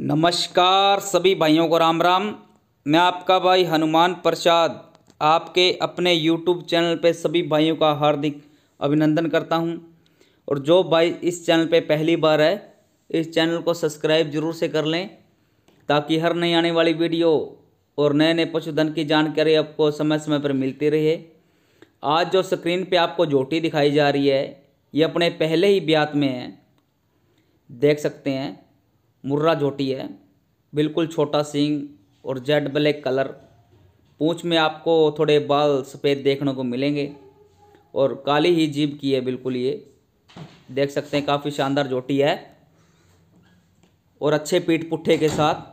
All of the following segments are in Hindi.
नमस्कार सभी भाइयों को राम राम मैं आपका भाई हनुमान प्रसाद आपके अपने यूट्यूब चैनल पे सभी भाइयों का हार्दिक अभिनंदन करता हूं और जो भाई इस चैनल पे पहली बार है इस चैनल को सब्सक्राइब जरूर से कर लें ताकि हर नई आने वाली वीडियो और नए नए पशुधन की जानकारी आपको समय समय पर मिलती रहे आज जो स्क्रीन पे आपको जोटी दिखाई जा रही है ये अपने पहले ही ब्यात में है देख सकते हैं मुर्रा जोटी है बिल्कुल छोटा सींग और जेड ब्लैक कलर पूँछ में आपको थोड़े बाल सफ़ेद देखने को मिलेंगे और काली ही जीभ की है बिल्कुल ये देख सकते हैं काफ़ी शानदार जोटी है और अच्छे पीठ पुट्ठे के साथ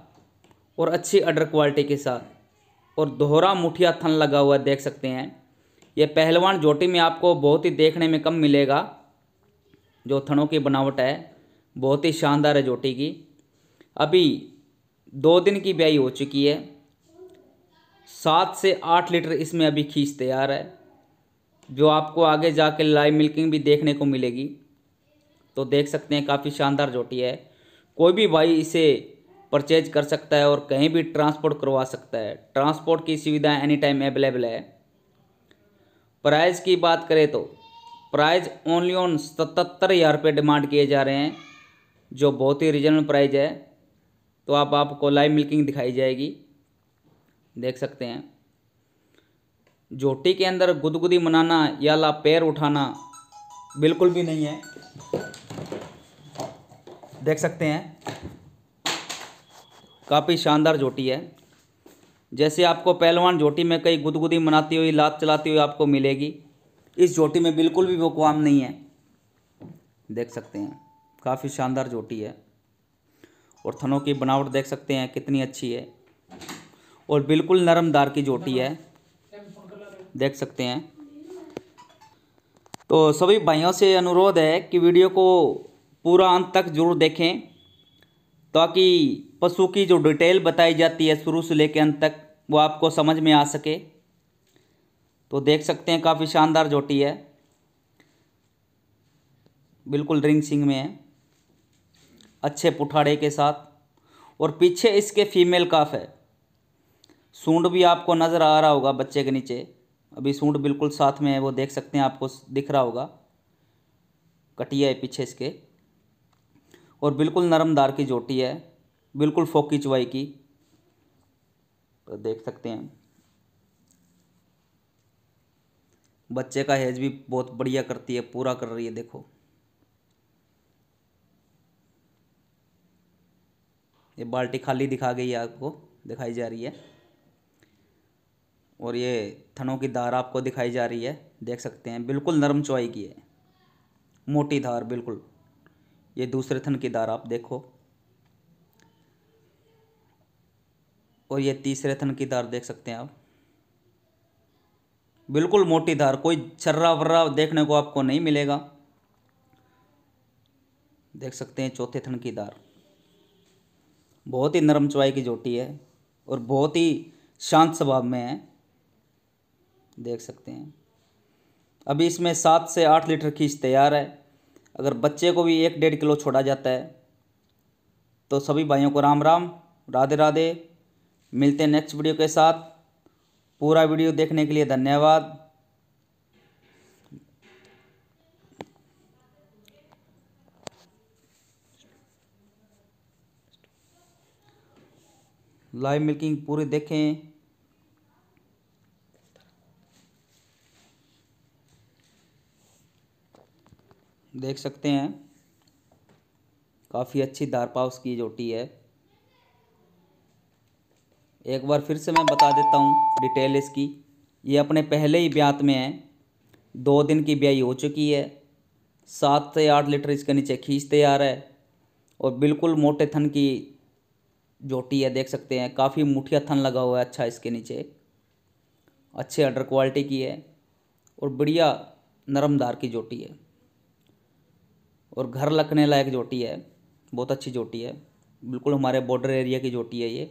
और अच्छी अडर क्वालिटी के साथ और दोहरा मुठिया थन लगा हुआ देख सकते हैं यह पहलवान जोटी में आपको बहुत ही देखने में कम मिलेगा जो थनों की बनावट है बहुत ही शानदार है जोटी की अभी दो दिन की ब्याई हो चुकी है सात से आठ लीटर इसमें अभी खींच तैयार है जो आपको आगे जाके लाइव मिल्किंग भी देखने को मिलेगी तो देख सकते हैं काफ़ी शानदार जोटी है कोई भी भाई इसे परचेज कर सकता है और कहीं भी ट्रांसपोर्ट करवा सकता है ट्रांसपोर्ट की सुविधा एनी टाइम अवेलेबल है प्राइस की बात करें तो प्राइस ओनली ऑन सतहत्तर हज़ार रुपये डिमांड किए जा रहे हैं जो बहुत ही रीजनल प्राइस है तो आप आपको लाइव मिल्किंग दिखाई जाएगी देख सकते हैं झोटी के अंदर गुदगुदी मनाना या ला पैर उठाना बिल्कुल भी नहीं है देख सकते हैं काफ़ी शानदार झोटी है जैसे आपको पहलवान झोटी में कई गुदगुदी मनाती हुई लात चलाती हुई आपको मिलेगी इस झोटी में बिल्कुल भी वो काम नहीं है देख सकते हैं काफ़ी शानदार झोटी है और थनों की बनावट देख सकते हैं कितनी अच्छी है और बिल्कुल नरमदार की जोटी है देख सकते हैं तो सभी भाइयों से अनुरोध है कि वीडियो को पूरा अंत तक जरूर देखें ताकि पशु की जो डिटेल बताई जाती है शुरू से लेकर अंत तक वो आपको समझ में आ सके तो देख सकते हैं काफ़ी शानदार जोटी है बिल्कुल रिंग सिंग में है अच्छे पुठाड़े के साथ और पीछे इसके फीमेल काफ है सूंड भी आपको नज़र आ रहा होगा बच्चे के नीचे अभी सूंड बिल्कुल साथ में है वो देख सकते हैं आपको दिख रहा होगा कटिया है पीछे इसके और बिल्कुल नरमदार की जोटी है बिल्कुल फोकी चुवाई की तो देख सकते हैं बच्चे का हेज भी बहुत बढ़िया करती है पूरा कर रही है देखो ये बाल्टी खाली दिखा गई है आपको दिखाई जा रही है और ये थनों की धार आपको दिखाई जा रही है देख सकते हैं बिल्कुल नरम चौई की है मोटी धार बिल्कुल ये दूसरे थन की धार आप देखो और ये तीसरे थन की धार देख सकते हैं आप बिल्कुल मोटी धार कोई छर्रा वर्रा देखने को आपको नहीं मिलेगा देख सकते हैं चौथे थन की धार बहुत ही नरम चवाई की जोटी है और बहुत ही शांत स्वभाव में है देख सकते हैं अभी इसमें सात से आठ लीटर खींच तैयार है अगर बच्चे को भी एक डेढ़ किलो छोड़ा जाता है तो सभी भाइयों को राम राम राधे राधे मिलते हैं नेक्स्ट वीडियो के साथ पूरा वीडियो देखने के लिए धन्यवाद लाइव मिल्किंग पूरी देखें देख सकते हैं काफ़ी अच्छी धारपाव उसकी जोटी है एक बार फिर से मैं बता देता हूँ डिटेल इसकी ये अपने पहले ही ब्यात में है दो दिन की ब्याई हो चुकी है सात से आठ लीटर इसके नीचे खींचते आ रहा है और बिल्कुल मोटे थन की जोटी है देख सकते हैं काफ़ी मुठिया थन लगा हुआ है अच्छा इसके नीचे अच्छे अडर क्वालिटी की है और बढ़िया नरमदार की जोटी है और घर लखने लायक जोटी है बहुत अच्छी जोटी है बिल्कुल हमारे बॉर्डर एरिया की जोटी है ये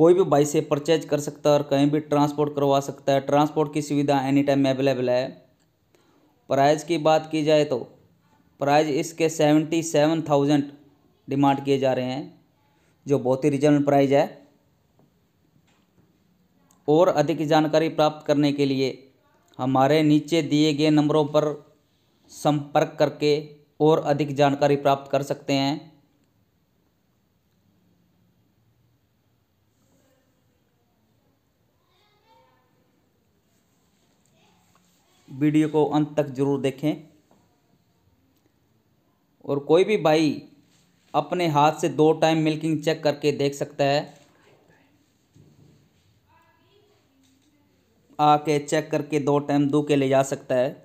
कोई भी बाई से परचेज कर सकता है और कहीं भी ट्रांसपोर्ट करवा सकता है ट्रांसपोर्ट की सुविधा एनी टाइम अवेलेबल है प्राइस की बात की जाए तो प्राइज इसके सेवेंटी सेवन थाउजेंड डिमांड किए जा रहे हैं जो बहुत ही रिजनल प्राइज है और अधिक जानकारी प्राप्त करने के लिए हमारे नीचे दिए गए नंबरों पर संपर्क करके और अधिक जानकारी प्राप्त कर सकते हैं वीडियो को अंत तक जरूर देखें और कोई भी भाई अपने हाथ से दो टाइम मिल्किंग चेक करके देख सकता है आके चेक करके दो टाइम दू के ले जा सकता है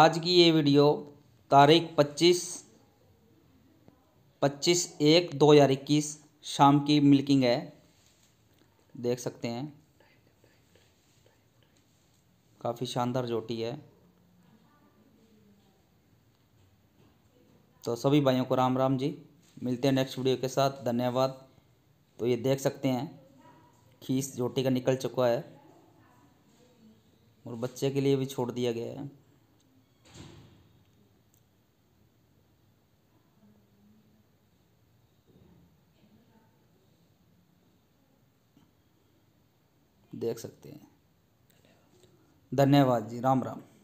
आज की ये वीडियो तारीख 25 25 एक दो हज़ार इक्कीस शाम की मिल्किंग है देख सकते हैं काफ़ी शानदार जोटी है तो सभी भाइयों को राम राम जी मिलते हैं नेक्स्ट वीडियो के साथ धन्यवाद तो ये देख सकते हैं खीस जोटी का निकल चुका है और बच्चे के लिए भी छोड़ दिया गया है देख सकते हैं धन्यवाद जी राम राम